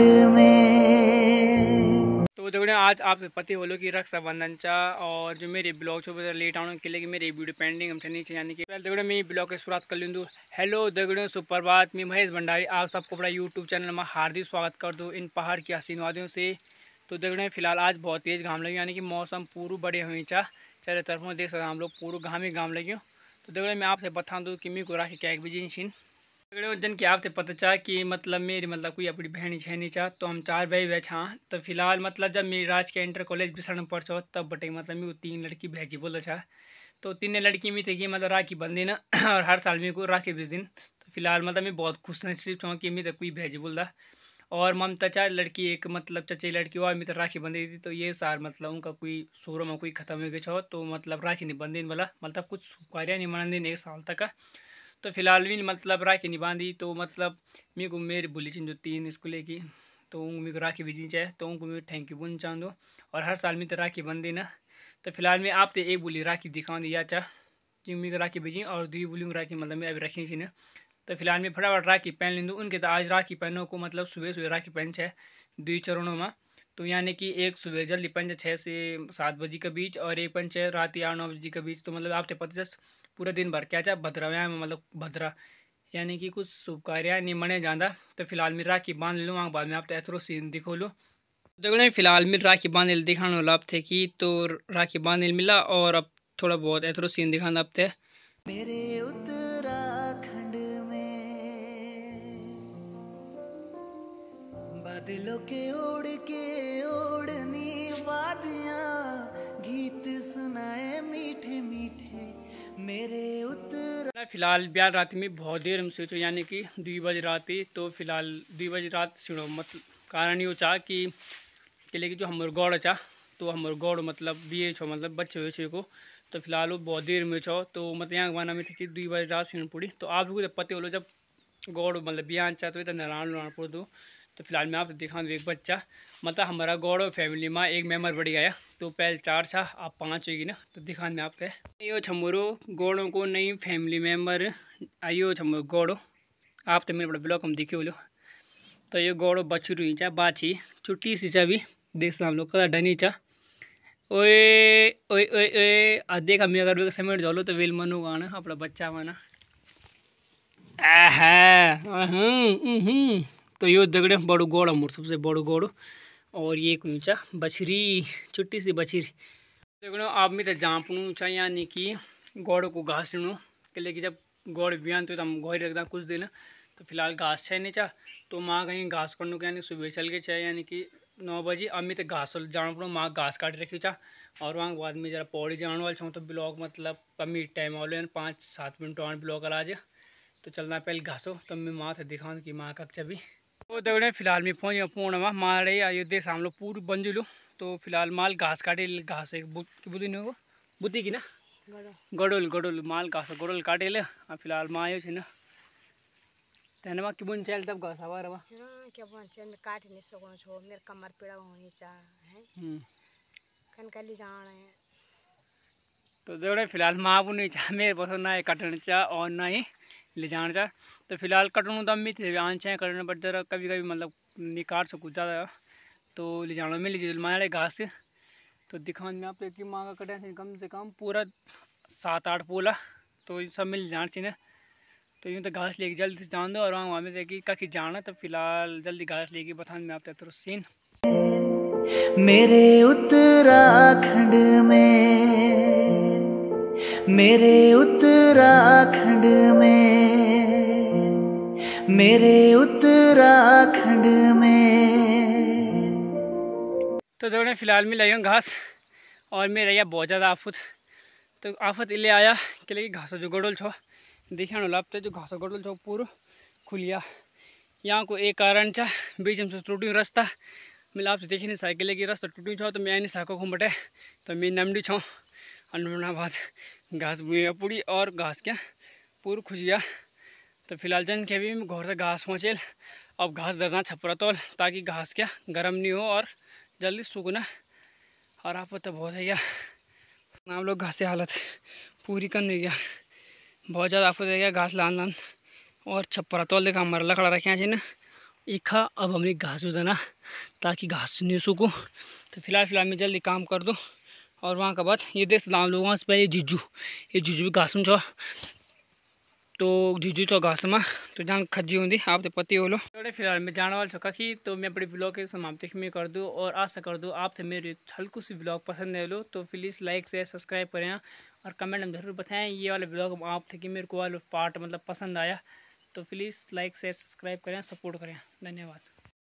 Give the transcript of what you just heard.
झुंड में तो देखो आज आप पति बोलो कि रक्षाबंधन चा और जो मेरे ब्लॉग छो लेट आने के लिए मेरी वीडियो पेंडिंग हमसे नीचे जाने की पहले देखो मैं ब्लॉग की शुरुआत कर लूँ तो, हेलो सुपर सुप्रभात मैं महेश भंडारी आप सबको अपना यूट्यूब चैनल में हार्दिक स्वागत कर दूँ इन पहाड़ की हसीन वादियों से तो देख रहे हैं फिलहाल आज बहुत तेज़ घाम लगी यानी कि मौसम पूरू बड़े हुए चा चारे तरफ में देख सकते हम लोग पूरा घाम ही घाम लगी तो देख रहे हैं मैं आपसे बता दूँ कि मी को राखी क्या एक बिजी छीन जन की आपते पता चा कि मतलब मेरी मतलब कोई अपनी बहनी नहीं चाह तो हम चार भाई भाई छा तो फिलहाल मतलब जब मेरी राज के इंटर कॉलेज बिसरण पर छो तब बटे मतलब मैं तीन लड़की भेजी बोला छा तो तीन लड़की में थे कि मतलब राखी बन दिन और हर साल मेरे को राखी बीस दिन तो फिलहाल मतलब मैं बहुत खुश नसीब छो कि मैं तो कोई भेजी बोला और ममता चाह लड़की एक मतलब चचे लड़की और मित्र राखी बंधी थी तो ये सार मतलब उनका कोई शोरों में कोई खत्म हो गया छो तो मतलब राखी नहीं बंधी वाला मतलब कुछ कार्य नहीं मान दिन एक साल तक तो फिलहाल भी मतलब राखी नहीं बांधी तो मतलब मेरे को मेरे बोली जो तीन स्कूल तो की तो उनको मेरे को राखी भेजनी चाहे तो उनको मैं थैंक यू बोलना चाहूँ और हर साल में तो राखी बांधी ना तो फिलहाल मैं आप तो एक बोली राखी दिखाऊँ या चाह अच्छा, कि मेरे को राखी भेजी और दू बोली राखी मतलब मैं अभी रखी ना तो फिलहाल मैं फटाफट राखी पहन लें उनके तो आज राखी पहनों को मतलब सुबह सुबह राखी पहन छे दुई चरणों में तो यानी कि एक सुबह जल्दी पंच छः से सात बजे के बीच और एक पंच रात या नौ बजे के बीच तो मतलब आप पचास पूरा दिन भर क्या चाहे भद्रा व्यायाम मतलब भद्रा यानी कि कुछ शुभ कार्य नहीं मने जाता तो फिलहाल मैं राखी बांध लूँ वहाँ बाद में आप ऐसरो सीन दिखो लो तो देखने फिलहाल मैं राखी बांधेल दिखाने वाला आप थे कि तो राखी बांध मिला और अब थोड़ा बहुत ऐसा सीन दिखाना आप थे मेरे उतर... बादलों के ओढ़ के ओढ़नी वादिया गीत सुनाए मीठे मीठे मेरे उत्तर फिलहाल ब्याह रात में बहुत देर हम सोचो तो यानी कि दुई बजे रात ही तो फिलहाल दुई बजे रात सुनो मत मतलब कारण यो चाह कि के लेकिन जो हमारे गौड़ चाह तो हमारे गौड़ मतलब दिए छो मतलब बच्चे हुए छो को तो फिलहाल वो बहुत देर में छो तो मतलब यहाँ गाना में थी कि दुई बजे रात सुन पूरी तो आप लोग पते हो लो जब गौड़ मतलब बिहान चाहते तो नारायण लुहान पड़ दो तो फिलहाल मैं आपको दिखा दूँ तो एक बच्चा मतलब हमारा गौड़ फैमिली में एक मेम्बर बढ़ गया तो पहले चार था आप पाँच होगी ना तो दिखा मैं आपके यो छमोरो गौड़ो को नई फैमिली मेम्बर आयो छमोरो गौड़ो आप तो मेरे बड़े ब्लॉक हम दिखे बोलो तो ये गौड़ो बच्चू रुई चा बाछी छुट्टी सी चा भी देख सकते हम लोग कदा डनी चा ओए ओए ओए ओए आधे मैं अगर वे समेट जाओ तो वेल मनु ना अपना बच्चा माना आह हम्म हम्म तो यो दगड़े बड़ो गोड़ अमूर सबसे बड़ो गोड़ और ये ऊंचा बछरी छुट्टी सी बछरी देखो आप में तो जापनू चाहे यानी कि गोड़ को घास लेना कहले कि जब गोड़ बिहान तो हम गोड़ रखता कुछ दिन तो फिलहाल घास छह नहीं चाह तो माँ कहीं घास करने को यानी सुबह चल के चाहिए यानी कि नौ बजे अम्मी तो घास जान पड़ो माँ घास काट रखी चा और वहाँ बाद में जरा पौड़ी जान वाले छूँ तो ब्लॉग मतलब कमी टाइम वाले यानी पाँच सात मिनट और ब्लॉग आ जाए तो चलना पहले घासो तो मैं माँ से दिखाऊँ कि माँ कक्षा भी तो दगड़े फिलहाल मैं पहुँच पौण में मारे अयोध्या से हम लोग पूरा बन जुलू तो फिलहाल माल घास काटे घास बुद्धि हो बुद्धि की ना गडोल गडोल माल घास गडोल काटे ले फिलहाल माँ आयो छे तेने किबुन चल तब घास आवा हाँ, चल काट नहीं सको छो मेरे कमर पीड़ा होनी हम्म। कनकली है तो फिलहाल माँ बुनी चाह मेरे बस ना ही कटन चाह और ना ही ले जाना चाह तो फिलहाल कटनू दम भी थे आन है कटने पर जरा कभी कभी मतलब निकाल सको ज़्यादा तो ले जाना में लीजिए मारे घास तो से तो दिखा में आप एक माँ का कटे थे कम से कम पूरा सात आठ पोला तो सब मिल जाना चाहिए तो यूँ तो घास लेके जल्दी से जान दो और वहाँ वहाँ में देखिए कहीं जाना तो फिलहाल जल्दी घास लेके बता में आप तो सीन मेरे उत्तराखंड में मेरे उत्तराखंड में मेरे उत्तराखंड में तो मैं फिलहाल मैं लाई हूँ घास और मैं रही बहुत ज़्यादा आफत तो आफत इले आया कि लेकिन घास जो गड़ोल छो देखिया लाभ जो घास गड़ोल छो पूरा खुलिया यहाँ को एक कारण छ बीच में टूटी रास्ता मैं आपसे देखी नहीं साइकिल की रास्ता टूटी छो तो मैं आई नहीं सको बटे तो मैं नमडी छो अनमनाबाद घास पूरी और घास क्या पूर खुज गया तो फिलहाल जन के भी घोर से घास पहुँचे अब घास दरना छपरा तोल ताकि घास क्या गर्म नहीं हो और जल्दी सूखना और आप तो बहुत है क्या हम लोग घास की हालत पूरी कर नहीं गया बहुत ज़्यादा आपको देगा घास लान लान और छपरा तोल देखा मरला लकड़ा रखे हैं इखा अब हमने घास उदना ताकि घास नहीं सूखूँ तो फिलहाल फिलहाल मैं जल्दी काम कर दूँ और वहाँ का बाद ये देख सकते हम लोग वहाँ से पहले जिजू ये घास में छो तो जीजू छो में हाँ। तो जान खज्जी होंगी आप तो पति हो लो थोड़े फिलहाल मैं जाने वाला छोका कि तो मैं अपने ब्लॉग के समाप्ति में कर दूँ और आशा कर दूँ आप तो मेरे हल्कू सी ब्लॉग पसंद है लो तो प्लीज़ लाइक से सब्सक्राइब करें और कमेंट में ज़रूर बताएं ये वाले ब्लॉग आप थे कि मेरे को वाले पार्ट मतलब पसंद आया तो प्लीज़ लाइक शेयर सब्सक्राइब करें सपोर्ट करें धन्यवाद